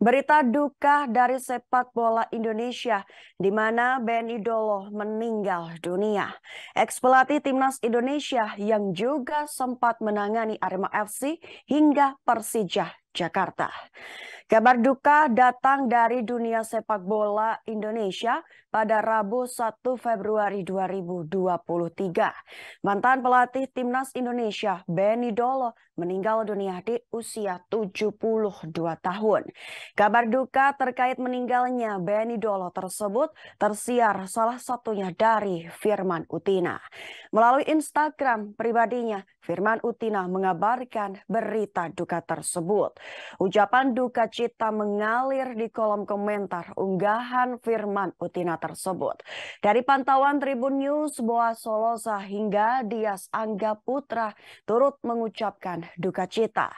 Berita duka dari sepak bola Indonesia di mana Ben Dolo meninggal dunia. Eks pelatih timnas Indonesia yang juga sempat menangani Arema FC hingga Persija Jakarta. Kabar duka datang dari dunia sepak bola Indonesia pada Rabu 1 Februari 2023. Mantan pelatih Timnas Indonesia Benny Dolo meninggal dunia di usia 72 tahun. Kabar duka terkait meninggalnya Benny Dolo tersebut tersiar salah satunya dari Firman Utina. Melalui Instagram pribadinya, Firman Utina mengabarkan berita duka tersebut. Ucapan duka sukacita mengalir di kolom komentar unggahan Firman Utina tersebut. Dari pantauan Tribun News, Boa Solosa hingga Dias Angga Putra turut mengucapkan duka cita.